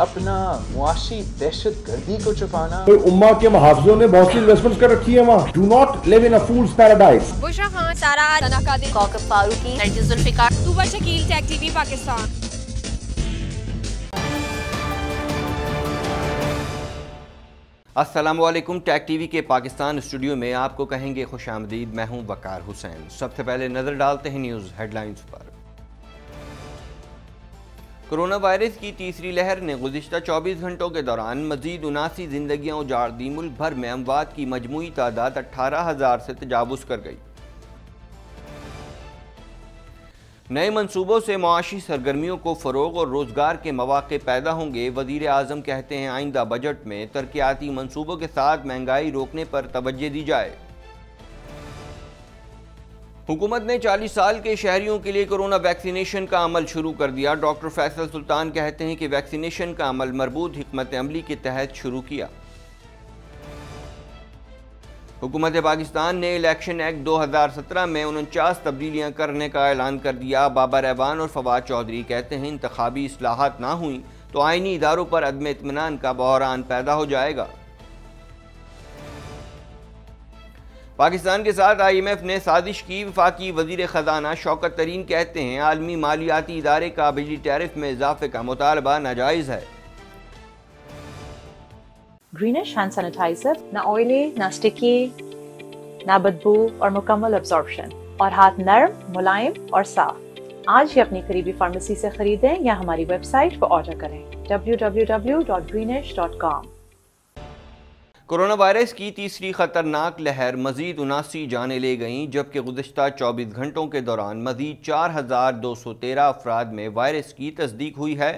अपना मुआशी दहशत गर्दी को छुपाना तो उम्मा के मुहावजों ने बहुत सी इन्वेस्टमेंट कर रखी है वहाँ do not live in fool paradise Farooqui Pakistan Aslam tag TV के पाकिस्तान स्टूडियो में आपको कहेंगे खुश आमदीद मैं हूं वकार हुसैन सबसे पहले नज़र डालते हैं न्यूज़ हेडलाइंस पर कोरोना वायरस की तीसरी लहर ने गुजशत 24 घंटों के दौरान मजीद उनासी जिंदगियां उजाड़ दी मुल्क भर में अमवात की मजमू तादाद अठारह हज़ार से तजावज़ कर गई नए मनसूबों से मुआशी सरगर्मियों को फ़रोग और रोज़गार के मौाक़े पैदा होंगे वज़ी अजम कहते हैं आइंदा बजट में तरक्याती मनसूबों के साथ महंगाई रोकने पर तोज्जह दी जाए हुकूमत ने 40 साल के शहरियों के लिए कोरोना वैक्सीनेशन का अमल शुरू कर दिया डॉक्टर फैसल सुल्तान कहते हैं कि वैक्सीनेशन का अमल मरबूत हमत अमली के तहत शुरू किया हुकूमत पाकिस्तान ने इलेक्शन एक्ट 2017 में उनचास तब्दीलियां करने का ऐलान कर दिया बाबा रहबान और फवाद चौधरी कहते हैं इंतबी असलाहत ना हुई तो आइनी इदारों पर अदम इतमान का बहरान पैदा हो जाएगा पाकिस्तान के साथ आई एम एफ ने साजिश की वफाकी वजीर ख़जाना शौकत तरीन कहते हैं आलमी मालियाती इदारे का बिजली टैरिफ में इजाफे का मुतालबा नाजायज़ है ग्रीनिश हैंड सैनिटाइजर ना ऑयली ना स्टिकी ना बदबू और मुकम्मल अब्जॉर्बशन और हाथ नरम मुलायम और साफ आज ही अपनी करीबी फार्मेसी से खरीदें या हमारी वेबसाइट पर ऑर्डर करें www.greenish.com कोरोना वायरस की तीसरी खतरनाक लहर मजीद उनासी जाने ले गईं जबकि गुजशत 24 घंटों के दौरान मजीद चार हज़ार दो सौ तेरह अफराद में वायरस की तस्दीक हुई है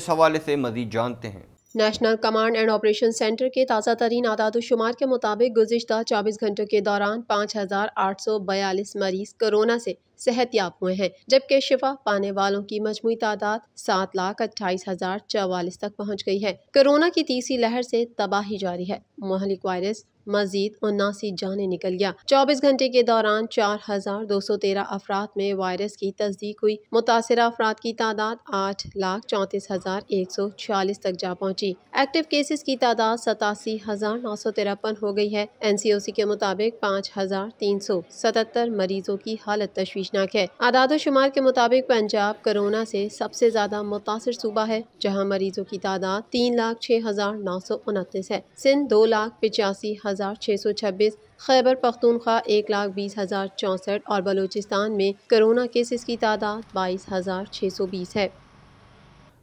इस हवाले से मजीद जानते हैं national command and operation centre के ताज़ा तरीन आदादोशुमार के मुताबिक गुजशत चौबीस घंटों के दौरान पाँच हज़ार आठ सौ बयालीस मरीज़ कोरोना से सेहत याब हुए हैं जबकि शिफा पाने वालों की मजमू तादाद सात लाख अट्ठाईस हजार चवालीस तक पहुँच गई है कोरोना की तीसरी लहर से तबाही जारी है महलिक वायरस मजीद उन्नासी जाने निकल गया चौबीस घंटे के दौरान चार हजार दो सौ तेरह अफराद में वायरस की तस्दीक हुई मुतासर अफराद की तादाद आठ लाख चौंतीस हजार एक सौ छियालीस तक जा पहुँची एक्टिव केसेस की तादाद सतासी हजार नौ सौ तिरपन हो गई है एन सी ओ सी के मुताबिक पाँच हजार तीन सौ सतहत्तर मरीजों की हालत तशवीश खदशनाक है आदाद शुमार के मुताबिक पंजाब कोरोना से सबसे ज्यादा मुतासर सूबा है जहाँ मरीजों की तादाद तीन लाख छः हजार नौ सौ उनतीस है सिंध दो लाख पिचासी हजार छः सौ छब्बीस खैबर पख्तूनख्वा एक लाख बीस हज़ार चौंसठ और बलूचिस्तान में कोरोना केसेस की तादाद बाईस हज़ार छः सौ बीस है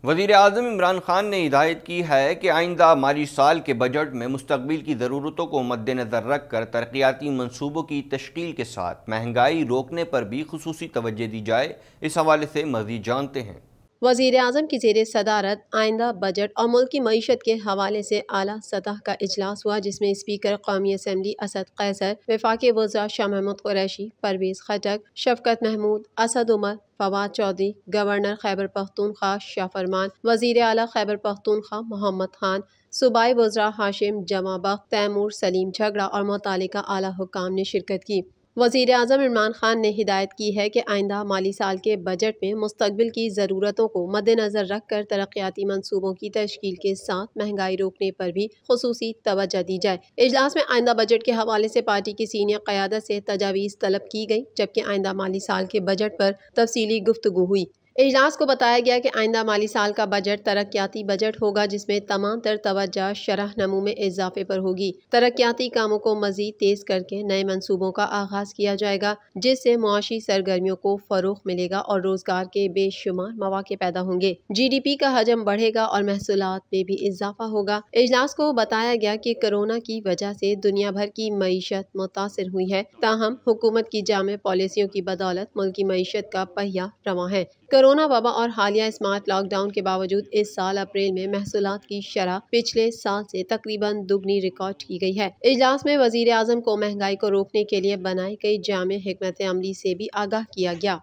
वजीर अजम इमरान खान ने हिदायत की है कि आइंदा माली साल के बजट में मुस्तबिल की ज़रूरतों को मद्देनज़र रख कर तरक्याती मनसूबों की तश्ल के साथ महंगाई रोकने पर भी खसूस तोज्जह दी जाए इस हवाले से मज़ीद जानते हैं वजीर अजम की जेर सदारत आइंदा बजट और मुल्क की मीशत के हवाले से अली सतह का अजलास हुआ जिसमें स्पीकर कौमी असम्बली असद कैसर वफाक वजा शाह महमूद कुरैशी परवेज़ खटक शफकत महमूद असद उमर फवाद चौधरी गवर्नर खैबर पख्तूनख्वा शाह फरमान वजीर अली खैबर पख्तूनख्वा मोहम्मद खान सूबाई वजरा हाशिम जमा बख तैमूर सलीम झगड़ा और मुतल अली हुकाम ने शिरकत की वजीर अजम इमरान खान ने हिदायत की है कि आइंदा माली साल के बजट में मुस्तबिल की ज़रूरतों को मद्दनज़र रख कर तरक्याती मनसूबों की तश्ील के साथ महंगाई रोकने पर भी खसूस तोज्जा दी जाए अजलास में आइंदा बजट के हवाले से पार्टी की सीनियर क्यादत से तजावीज़ तलब की गई जबकि आइंदा माली साल के बजट पर तफसीली गुफ्तु हुई इजलास को बताया गया कि आइंदा माली साल का बजट तरक्याती बजट होगा जिसमें तमाम तर तो शरह नमू में इजाफे पर होगी तरक्याती कामों को मजीद तेज करके नए मनसूबों का आगाज किया जाएगा जिससे मुआशी सरगर्मियों को फरोख मिलेगा और रोजगार के बेशुमार मौाक़े पैदा होंगे जी डी पी का हजम बढ़ेगा और महसूल में भी इजाफा होगा इजलास को बताया गया की कोरोना की वजह से दुनिया भर की मीशत मुतासर हुई है ताहम हुकूमत की जाम पॉलिसियों की बदौलत मुल्क की मीशत का पहिया रवा है कोरोना वबा और हालिया स्मार्ट लॉकडाउन के बावजूद इस साल अप्रैल में महसूल की शरह पिछले साल से तकरीबन दुगनी रिकॉर्ड की गई है इजलास में वजीर अजम को महंगाई को रोकने के लिए बनाई गई जाम हमत अमली से भी आगाह किया गया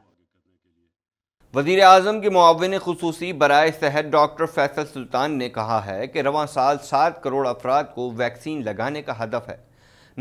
वजीर अजम के मुआवन खसूसी बरए सेहत डॉक्टर फैसल सुल्तान ने कहा है कि रवान साल सात करोड़ अफराद को वैक्सीन लगाने का हदफ है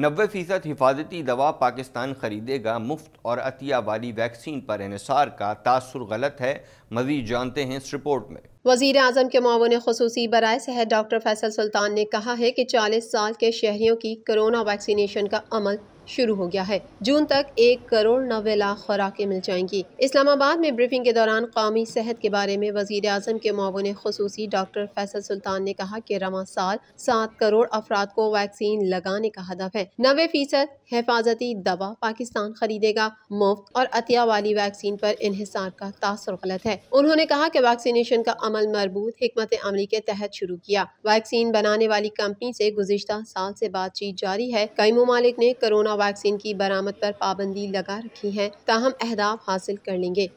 नबे फ़ीसद हिफाजती दवा पाकिस्तान ख़रीदेगा मुफ्त और अतिया वाली वैक्सीन पर इसार का तासर गलत है मजीद जानते हैं इस रिपोर्ट में वजीर अजम के मावन खसूस बरए सेहत डॉक्टर फैसल सुल्तान ने कहा है कि चालीस साल के शहरीों की कोरोना वैक्सीनेशन का अमल शुरू हो गया है जून तक एक करोड़ नबे लाख खुराकें मिल जाएंगी इस्लामाबाद में ब्रीफिंग के दौरान कौमी सेहत के बारे में वजीर अजम के मौन खसूसी डॉक्टर फैसल सुल्तान ने कहा की रवा साल सात करोड़ अफराद को वैक्सीन लगाने का हदफ है नबे फीसद हिफाजती दवा पाकिस्तान खरीदेगा मुफ्त और अतिया वाली वैक्सीन पर इहिसार का तासर गलत है उन्होंने कहा की वैक्सीनेशन का अमल मरबूत हमत अमली के तहत शुरू किया वैक्सीन बनाने वाली कंपनी ऐसी गुजशत साल ऐसी बातचीत जारी है कई ममालिक ने कोरोना कोरोना वैक्सीन की बरामद पर पाबंदी लगा रखी है ताहम अहदाब हासिल कर लेंगे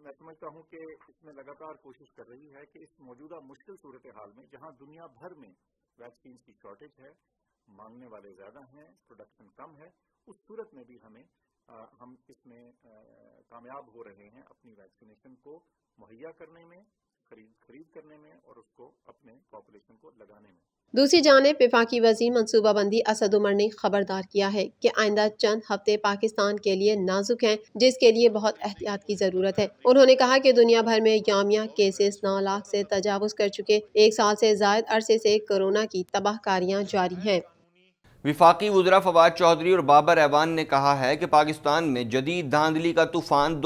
मैं समझता हूँ कि इसमें लगातार कोशिश कर रही है कि इस मौजूदा मुश्किल सूरत हाल में जहाँ दुनिया भर में वैक्सीन की शॉर्टेज है मांगने वाले ज्यादा हैं प्रोडक्शन कम है उस सूरत में भी हमें आ, हम इसमें कामयाब हो रहे हैं अपनी वैक्सीनेशन को मुहैया करने में खरीद खरीद करने में और उसको अपने पॉपुलेशन को लगाने में दूसरी जानब विफाकी वजीर मनसूबाबंदी असद उमर ने खबरदार किया है कि आइंदा चंद हफ्ते पाकिस्तान के लिए नाजुक हैं जिसके लिए बहुत एहतियात की ज़रूरत है उन्होंने कहा कि दुनिया भर में यामिया केसेस नौ लाख से तजावज़ कर चुके एक साल से जायद अरसे से कोरोना की तबाहकारियाँ जारी हैं विफाकी वजरा फवाद चौधरी और बाबर ऐवान ने कहा है कि पाकिस्तान में जदीद धांधली का तूफान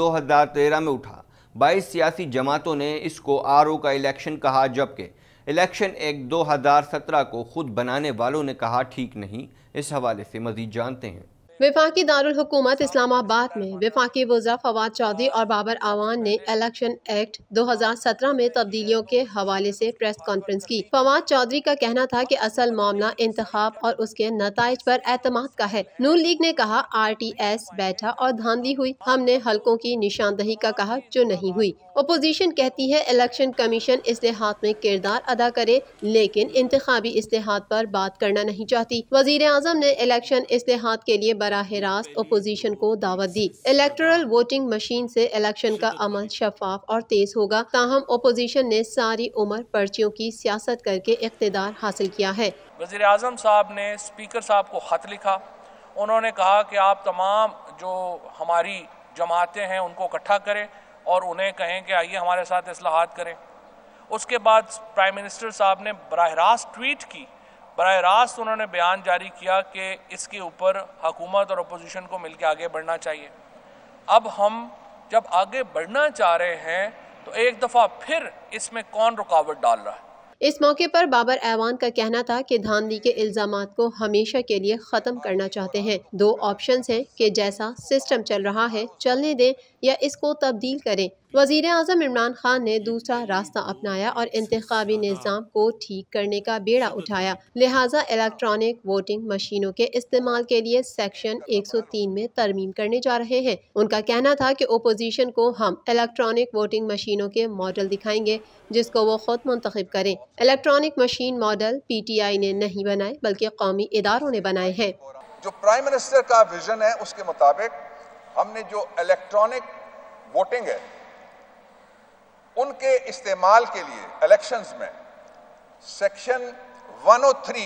तेरह में उठा बाईस सियासी जमातों ने इसको आर ओ का इलेक्शन कहा जबकि इलेक्शन एक 2017 को खुद बनाने वालों ने कहा ठीक नहीं इस हवाले से मज़ीद जानते हैं विफाकी दारकूमत इस्लामाबाद में विफाक वजा फवाद चौधरी और बाबर आवान ने इलेक्शन एक्ट 2017 में तब्दीलियों के हवाले से प्रेस कॉन्फ्रेंस की फवाद चौधरी का कहना था कि असल मामला इंतखा और उसके नतज पर एतम का है नून लीग ने कहा आर टी एस बैठा और धांधली हुई हमने हलकों की निशानदही का कहा जो नहीं हुई अपोजिशन कहती है इलेक्शन कमीशन इसलिहात में किरदार अदा करे लेकिन इंतबी इसलिहात पर बात करना नहीं चाहती वजीर अजम ने इलेक्शन इसलिहात के लिए बरह रास्त अपोजिशन को दावत दी इलेक्ट्रल वोटिंग मशीन से इलेक्शन का अमल शफाफ और तेज होगा ताहम अपोजिशन ने सारी उम्र पर्चियों की सियासत करके इकतदार हासिल किया है वजीर अजम साहब ने स्पीकर साहब को ख़त लिखा उन्होंने कहा कि आप तमाम जो हमारी जमातें हैं उनको इकट्ठा करें और उन्हें कहें कि आइए हमारे साथ असलाहत करें उसके बाद प्राइम मिनिस्टर साहब ने बरह रास्त ट्वीट की बरह रास्त उन्होंने बयान जारी किया कि इसके ऊपर हकूमत और अपोजिशन को मिलकर आगे बढ़ना चाहिए अब हम जब आगे बढ़ना चाह रहे हैं तो एक दफ़ा फिर इसमें कौन रुकावट डाल रहा है इस मौके पर बाबर ऐवान का कहना था कि धांधली के इल्जाम को हमेशा के लिए ख़त्म करना चाहते हैं दो ऑप्शन हैं कि जैसा सिस्टम चल रहा है चलने दें या इसको तब्दील करें वजीर अजम इमरान खान ने दूसरा रास्ता अपनाया और इंतबी निज़ाम को ठीक करने का बेड़ा उठाया लिहाजा इलेक्ट्रॉनिक वोटिंग मशीनों के इस्तेमाल के लिए सेक्शन 103 में तरमीम करने जा रहे हैं उनका कहना था कि अपोजिशन को हम इलेक्ट्रॉनिक वोटिंग मशीनों के मॉडल दिखाएंगे जिसको वो खुद मंतखब करें electronic machine model P T I ने नहीं बनाए बल्कि कौमी इदारों ने बनाए हैं जो प्राइम मिनिस्टर का विजन है उसके मुताबिक हमने जो इलेक्ट्रॉनिक वोटिंग है उनके इस्तेमाल के लिए इलेक्शंस में सेक्शन 103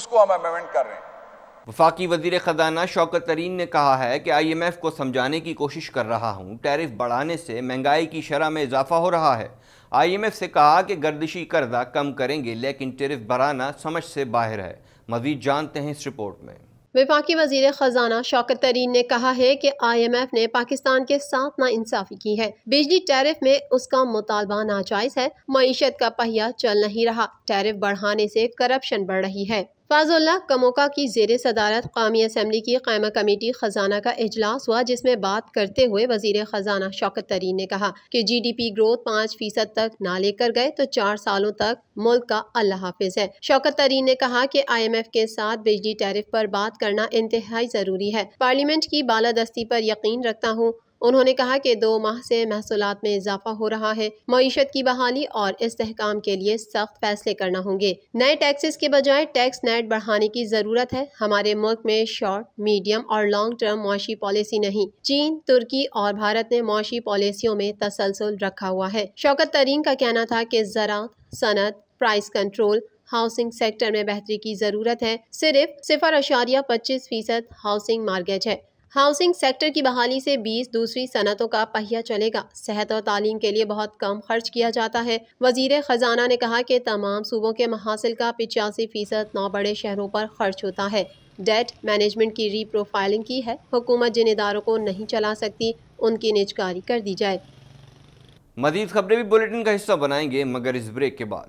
उसको हम अमेंडमेंट कर रहे हैं वफाकी वजीर ख़जाना शौकत तरीन ने कहा है कि आई एम एफ़ को समझाने की कोशिश कर रहा हूँ टैरिफ बढ़ाने से महंगाई की शरह में इजाफा हो रहा है आई एम एफ़ से कहा कि गर्दिशी कर्जा कम करेंगे लेकिन टैरिफ बढ़ाना समझ से बाहर है मजीद जानते हैं इस रिपोर्ट में विफाकी वजीर खजाना शौकत तरीन ने कहा है कि आई एम एफ ने पाकिस्तान के साथ नाइंसाफी की है बिजली टैरिफ में उसका मुतालबा नाजायज है मीशत का पहिया चल नहीं रहा टैरिफ बढ़ाने से करप्शन बढ़ रही है फाजुल्ला कमोका की जेर सदारत कौमी असम्बली की कैमा कमेटी ख़जाना का अजलास हुआ जिसमें बात करते हुए वजीर ख़जाना शौकत तरीन ने कहा कि जी डी पी ग्रोथ पाँच फीसद तक न लेकर गए तो चार सालों तक मुल्क का अल्लाह हाफिज है शौकत तरीन ने कहा कि आई एम एफ के साथ बिजली टैरिफ पर बात करना इंतहाई ज़रूरी है पार्लियामेंट की बाला दस्ती पर यकीन रखता हूँ उन्होंने कहा कि दो माह से महसूल में इजाफा हो रहा है मीशत की बहाली और इसकाम के लिए सख्त फैसले करना होंगे नए टैक्सेस के बजाय टैक्स नेट बढ़ाने की जरूरत है हमारे मुल्क में शॉर्ट मीडियम और लॉन्ग टर्म मुशी पॉलिसी नहीं चीन तुर्की और भारत ने मुशी पॉलिसियों में तसलसल रखा हुआ है शौकत तरीन का कहना था कि ज़रात सनत प्राइस कंट्रोल हाउसिंग सेक्टर में बेहतरी की ज़रूरत है सिर्फ सिफर अशारिया पच्चीस फीसद हाउसिंग मार्गेज है हाउसिंग सेक्टर की बहाली से 20 दूसरी सनतों का पहिया चलेगा सेहत और तालीम के लिए बहुत कम खर्च किया जाता है वजीर खजाना ने कहा कि तमाम सूबों के महासिल का पिचासी फीसद नौ बड़े शहरों पर खर्च होता है डेट मैनेजमेंट की रीप्रोफाइलिंग की है हुकूमत जिन इदारों को नहीं चला सकती उनकी निजकारी कर दी जाए मजीद खबरें भी बुलेटिन का हिस्सा बनाएंगे मगर इस ब्रेक के बाद